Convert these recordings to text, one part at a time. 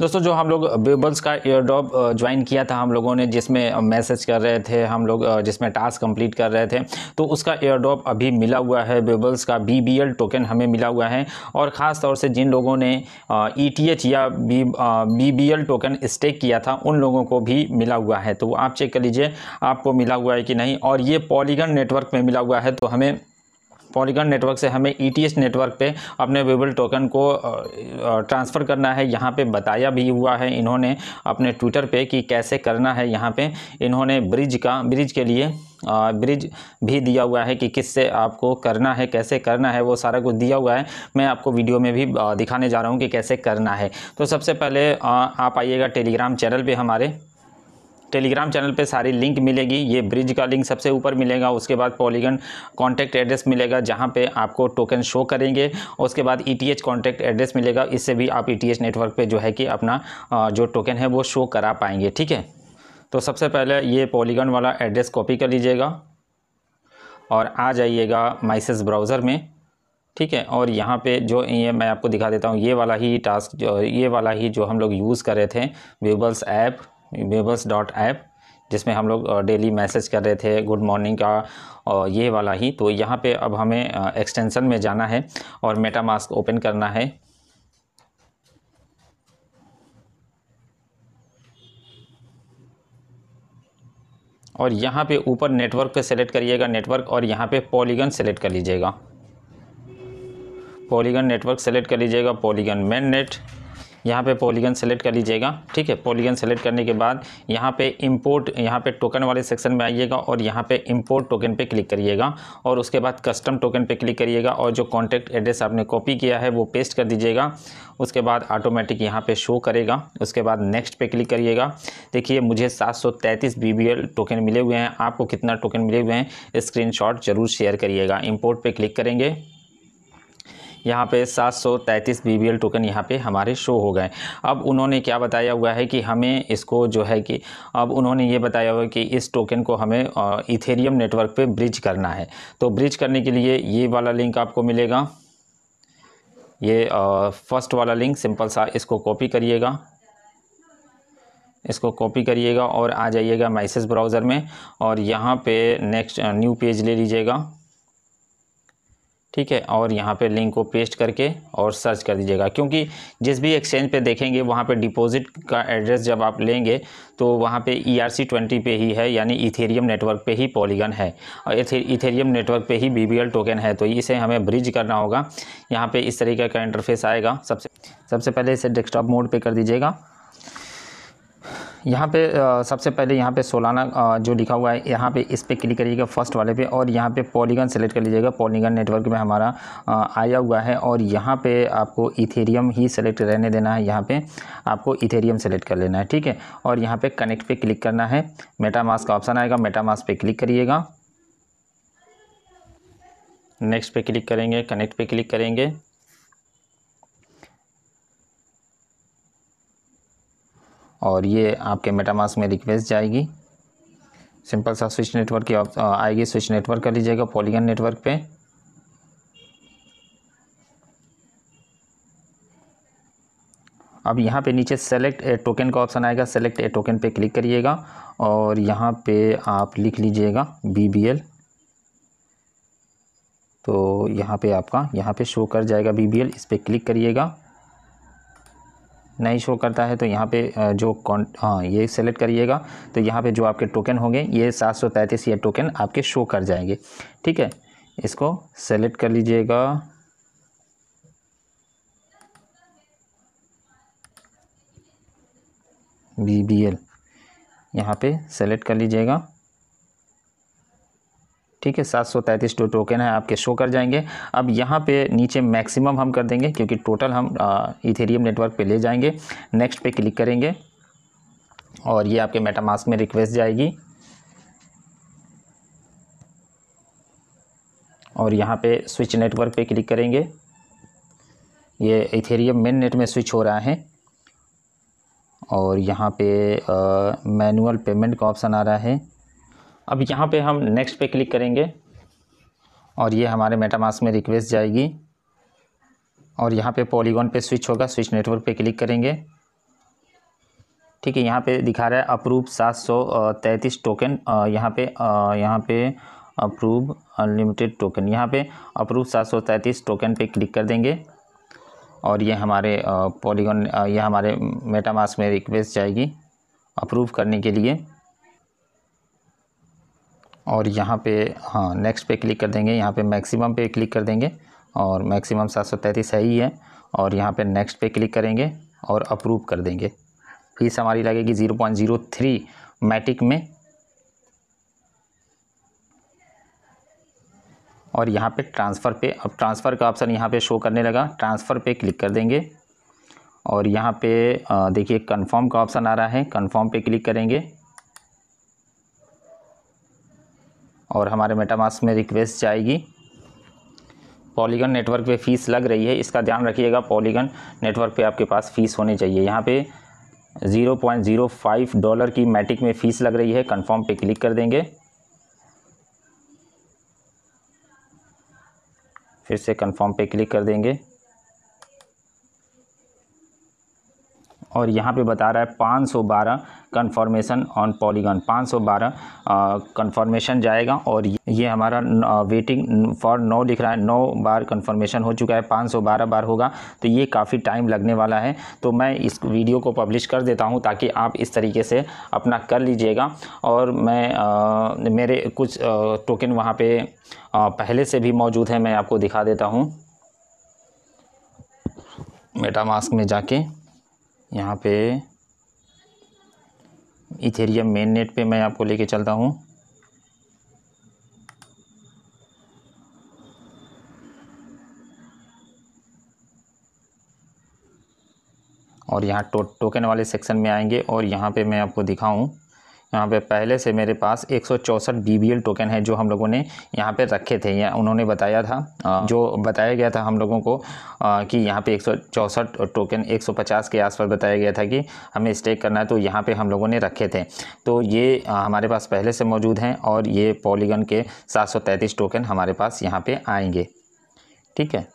दोस्तों जो हम लोग बेबल्स का एयर ड्रॉप ज्वाइन किया था हम लोगों ने जिसमें मैसेज कर रहे थे हम लोग जिसमें टास्क कंप्लीट कर रहे थे तो उसका एयर ड्रॉप अभी मिला हुआ है बेबल्स का बी टोकन हमें मिला हुआ है और ख़ास तौर से जिन लोगों ने ई e या बी बी टोकन स्टेक किया था उन लोगों को भी मिला हुआ है तो आप चेक कर लीजिए आपको मिला हुआ है कि नहीं और ये पॉलीगन नेटवर्क में मिला हुआ है तो हमें पॉलीगन नेटवर्क से हमें ई e नेटवर्क पे अपने वेबल टोकन को ट्रांसफ़र करना है यहाँ पे बताया भी हुआ है इन्होंने अपने ट्विटर पे कि कैसे करना है यहाँ पे इन्होंने ब्रिज का ब्रिज के लिए ब्रिज भी दिया हुआ है कि किससे आपको करना है कैसे करना है वो सारा कुछ दिया हुआ है मैं आपको वीडियो में भी दिखाने जा रहा हूँ कि कैसे करना है तो सबसे पहले आप आइएगा टेलीग्राम चैनल पर हमारे टेलीग्राम चैनल पे सारी लिंक मिलेगी ये ब्रिज का लिंक सबसे ऊपर मिलेगा उसके बाद पॉलीगन कॉन्टैक्ट एड्रेस मिलेगा जहाँ पे आपको टोकन शो करेंगे उसके बाद E e T contact address मिलेगा इससे भी आप ई e नेटवर्क पर जो है कि अपना जो टोकन है वो शो करा पाएंगे ठीक है तो सबसे पहले ये पॉलीगन वाला एड्रेस कॉपी कर लीजिएगा और आ जाइएगा माइसेस ब्राउज़र में ठीक है और यहाँ पे जो ये मैं आपको दिखा देता हूँ ये वाला ही टास्क जो ये वाला ही जो हम लोग यूज़ कर रहे थे व्यूबल्स ऐप वेबल्स डॉट ऐप जिसमें हम लोग डेली मैसेज कर रहे थे गुड मॉर्निंग का और ये वाला ही तो यहाँ पे अब हमें एक्सटेंशन में जाना है और मेटा मास्क ओपन करना है और यहाँ पे ऊपर नेटवर्क पे सेलेक्ट करिएगा नेटवर्क और यहाँ पे पॉलीगन सेलेक्ट कर लीजिएगा पॉलीगन नेटवर्क सेलेक्ट कर लीजिएगा पॉलीगन मेन नेट यहाँ पे पॉलीगन सेलेक्ट कर लीजिएगा ठीक है पॉलीगन सेलेक्ट करने के बाद यहाँ पे इंपोर्ट यहाँ पे टोकन वाले सेक्शन में आइएगा और यहाँ पे इंपोर्ट टोकन पे क्लिक करिएगा और उसके बाद कस्टम टोकन पे क्लिक करिएगा और जो कॉन्टैक्ट एड्रेस आपने कॉपी किया है वो पेस्ट कर दीजिएगा उसके बाद ऑटोमेटिक यहाँ पे शो करेगा उसके बाद नेक्स्ट पे क्लिक करिएगा देखिए मुझे 733 BBL टोकन मिले हुए हैं आपको कितना टोकन मिले हुए हैं स्क्रीनशॉट ज़रूर शेयर करिएगा इंपोर्ट पे क्लिक करेंगे यहाँ पे 733 BBL टोकन यहाँ पे हमारे शो हो गए अब उन्होंने क्या बताया हुआ है कि हमें इसको जो है कि अब उन्होंने ये बताया हुआ कि इस टोकन को हमें इथेरियम नेटवर्क पे ब्रिज करना है तो ब्रिज करने के लिए ये वाला लिंक आपको मिलेगा ये फर्स्ट वाला लिंक सिंपल सा इसको कॉपी करिएगा इसको कॉपी करिएगा और आ जाइएगा मैसेज ब्राउज़र में और यहाँ पे नेक्स्ट न्यू पेज ले लीजिएगा ठीक है और यहाँ पे लिंक को पेस्ट करके और सर्च कर दीजिएगा क्योंकि जिस भी एक्सचेंज पे देखेंगे वहाँ पे डिपॉजिट का एड्रेस जब आप लेंगे तो वहाँ पे ई आर सी ट्वेंटी पे ही है यानी इथेरियम नेटवर्क पे ही पॉलीगन है और इथेरियम नेटवर्क पे ही बी बी एल टोकन है तो इसे हमें ब्रिज करना होगा यहाँ पर इस तरीके का इंटरफेस आएगा सबसे सबसे पहले इसे डेस्कटॉप मोड पर कर दीजिएगा यहाँ पे सबसे पहले यहाँ पे सोलाना जो लिखा हुआ है यहाँ पे इस पर क्लिक करिएगा फर्स्ट वाले पे और यहाँ पे पॉलीगन सेलेक्ट कर लीजिएगा पॉलीगन नेटवर्क में हमारा आया हुआ है और यहाँ पे आपको इथेरियम ही सेलेक्ट रहने देना है यहाँ पे आपको इथेरियम सेलेक्ट कर लेना है ठीक है और यहाँ पे कनेक्ट पे क्लिक करना है मेटामास का ऑप्शन आएगा मेटामास पे क्लिक करिएगा नेक्स्ट पे क्लिक करेंगे कनेक्ट पे क्लिक करेंगे और ये आपके मेटामास में रिक्वेस्ट जाएगी सिंपल सा स्विच नेटवर्क की आएगी स्विच नेटवर्क कर लीजिएगा पॉलीगन नेटवर्क पे अब यहाँ पे नीचे सेलेक्ट ए टोकन का ऑप्शन आएगा सेलेक्ट ए टोकन पे क्लिक करिएगा और यहाँ पे आप लिख लीजिएगा बी बी एल तो यहाँ पे आपका यहाँ पे शो कर जाएगा बी बी एल इस पर क्लिक करिएगा नहीं शो करता है तो यहाँ पे जो कॉन् हाँ ये सेलेक्ट करिएगा तो यहाँ पे जो आपके टोकन होंगे ये सात सौ तैंतीस ये टोकन आपके शो कर जाएंगे ठीक है इसको सेलेक्ट कर लीजिएगा बी बी एल यहाँ पर सेलेक्ट कर लीजिएगा ठीक है सात सौ तैंतीस जो टोकन है आपके शो कर जाएंगे अब यहाँ पे नीचे मैक्सिमम हम कर देंगे क्योंकि टोटल हम इथेरियम नेटवर्क पे ले जाएंगे नेक्स्ट पे क्लिक करेंगे और ये आपके मेटामास्क में रिक्वेस्ट जाएगी और यहाँ पे स्विच नेटवर्क पे क्लिक करेंगे ये इथेरियम मेन नेट में स्विच हो रहा है और यहाँ पे मैनुअल पेमेंट का ऑप्शन आ रहा है अब यहाँ पे हम नेक्स्ट पे क्लिक करेंगे और ये हमारे मेटामास में रिक्वेस्ट जाएगी और यहाँ पे पॉलीगॉन पे स्विच होगा स्विच नेटवर्क पे क्लिक करेंगे ठीक है यहाँ पे दिखा रहा है अप्रूव सात सौ तैंतीस टोकन यहाँ पे यहाँ पे अप्रूव अनलिमिटेड टोकन यहाँ पे अप्रूव सात सौ तैंतीस टोकन पे क्लिक कर देंगे और ये हमारे पॉलीगॉन ये हमारे मेटामास में रिक्वेस्ट जाएगी अप्रूव करने के लिए और यहाँ पे हाँ नेक्स्ट पे क्लिक कर देंगे यहाँ पे मैक्सिमम पे क्लिक कर देंगे और मैक्सिमम सात सौ तैंतीस है ही है और यहाँ पे नेक्स्ट पे क्लिक करेंगे और अप्रूव कर देंगे फीस हमारी लगेगी zero point zero three Matic में और यहाँ पे ट्रांसफ़र पे अब ट्रांसफ़र का ऑप्शन यहाँ पे शो करने लगा ट्रांसफ़र पे क्लिक कर देंगे और यहाँ पे देखिए कंफर्म का ऑप्शन आ रहा है कंफर्म पे क्लिक करेंगे और हमारे मेटामास में रिक्वेस्ट जाएगी पॉलीगन नेटवर्क पे फ़ीस लग रही है इसका ध्यान रखिएगा पॉलीगन नेटवर्क पे आपके पास फ़ीस होनी चाहिए यहाँ पे 0.05 डॉलर की मैटिक में फ़ीस लग रही है कंफर्म पे क्लिक कर देंगे फिर से कंफर्म पे क्लिक कर देंगे और यहाँ पे बता रहा है 512 कन्फॉर्मेशन ऑन पॉलीगन पाँच सौ बारह कन्फॉर्मेशन जाएगा और ये हमारा वेटिंग फॉर नौ लिख रहा है नौ बार कन्फर्मेशन हो चुका है पाँच सौ बारह बार होगा तो ये काफ़ी टाइम लगने वाला है तो मैं इस वीडियो को पब्लिश कर देता हूँ ताकि आप इस तरीके से अपना कर लीजिएगा और मैं आ, मेरे कुछ आ, टोकन वहाँ पर पहले से भी मौजूद है मैं आपको दिखा देता हूँ मेटामास्क में जाके यहाँ पे इथेरियम मेन नेट पे मैं आपको लेके चलता हूँ और यहाँ टो टोकन वाले सेक्शन में आएंगे और यहाँ पे मैं आपको दिखाऊं यहाँ पे पहले से मेरे पास एक सौ टोकन है जो हम लोगों ने यहाँ पे रखे थे या उन्होंने बताया था हाँ। जो बताया गया था हम लोगों को कि यहाँ पे एक टोकन 150 के आसपास बताया गया था कि हमें स्टेक करना है तो यहाँ पे हम लोगों ने रखे थे तो ये हमारे पास पहले से मौजूद हैं और ये पॉलीगन के 733 टोकन हमारे पास यहाँ पर आएंगे ठीक है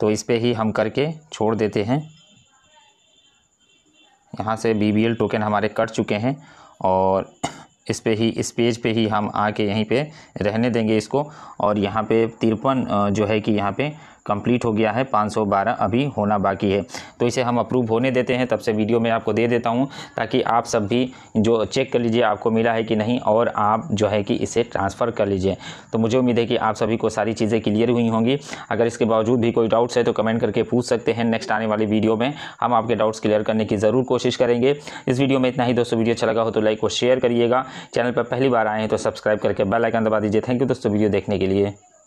तो इस पर ही हम करके छोड़ देते हैं यहाँ से बी टोकन हमारे कट चुके हैं और इस पे ही इस पेज पे ही हम आके यहीं पे रहने देंगे इसको और यहाँ पे तिरपन जो है कि यहाँ पे कंप्लीट हो गया है 512 अभी होना बाकी है तो इसे हम अप्रूव होने देते हैं तब से वीडियो में आपको दे देता हूँ ताकि आप सब भी जो चेक कर लीजिए आपको मिला है कि नहीं और आप जो है कि इसे ट्रांसफ़र कर लीजिए तो मुझे उम्मीद है कि आप सभी को सारी चीज़ें क्लियर हुई होंगी अगर इसके बावजूद भी कोई डाउट्स है तो कमेंट करके पूछ सकते हैं नेक्स्ट आने वाली वीडियो में हम आपके डाउट्स क्लियर करने की ज़रूर कोशिश करेंगे इस वीडियो में इतना ही दोस्तों वीडियो अच्छा लगा हो तो लाइक और शेयर करिएगा चैनल पर पहली बार आए हैं तो सब्सक्राइब करके बेल आइकन दबा दीजिए थैंक यू दोस्तों वीडियो देखने के लिए